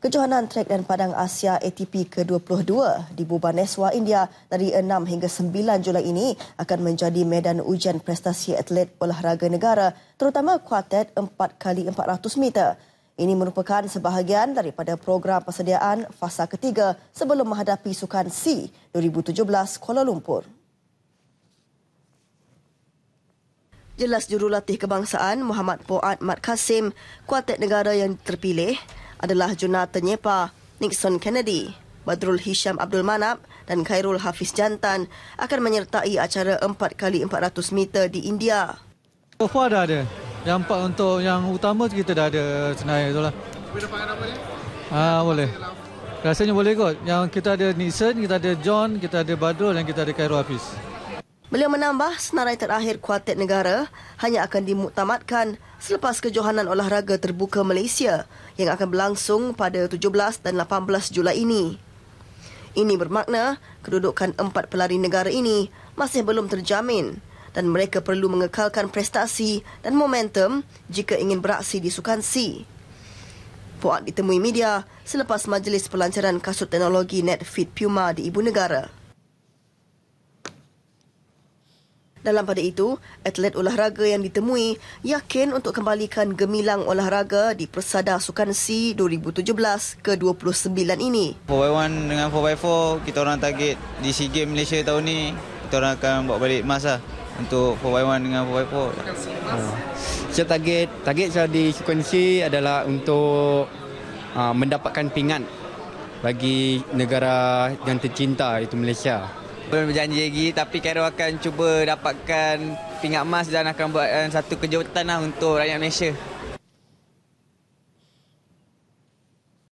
Kejohanan Trek dan Padang Asia ATP ke-22 di Bhubaneswar, India dari 6 hingga 9 Julai ini akan menjadi medan ujian prestasi atlet olahraga negara, terutama kuartet 4x400 meter. Ini merupakan sebahagian daripada program persediaan fasa ketiga sebelum menghadapi Sukan C 2017 Kuala Lumpur. Jelas jurulatih kebangsaan Muhammad Poat Mat Kasim, kuartet negara yang terpilih, adalah Jonathan Yepa, Nixon Kennedy, Badrul Hisham Abdul Manap dan Khairul Hafiz Jantan akan menyertai acara 4x400 meter di India. So far dah ada. Yang empat untuk yang utama kita dah ada senarai tu lah. Boleh dapatkan apa ni? Ah boleh. Rasanya boleh kot. Yang kita ada Nixon, kita ada John, kita ada Badrul dan kita ada Khairul Hafiz. Beliau menambah senarai terakhir kuartet negara hanya akan dimuktamadkan selepas kejohanan olahraga terbuka Malaysia yang akan berlangsung pada 17 dan 18 Julai ini. Ini bermakna kedudukan empat pelari negara ini masih belum terjamin dan mereka perlu mengekalkan prestasi dan momentum jika ingin beraksi di Sukan C. Puan ditemui media selepas majlis pelancaran kasut teknologi Netfit Puma di Ibu Negara. Dalam pada itu, atlet olahraga yang ditemui yakin untuk kembalikan gemilang olahraga di Persada Sukan C 2017 ke-29 ini. 4x1 dengan 4x4, kita orang target di SEA Games Malaysia tahun ini, kita orang akan bawa balik emas lah untuk 4x1 dengan 4x4. Ya. Saya target, target saya di Sukan C adalah untuk ah, mendapatkan pingat bagi negara yang tercinta itu Malaysia. Belum berjanji lagi tapi Kairo akan cuba dapatkan pingat emas dan akan buat satu kejutan lah untuk rakyat Malaysia.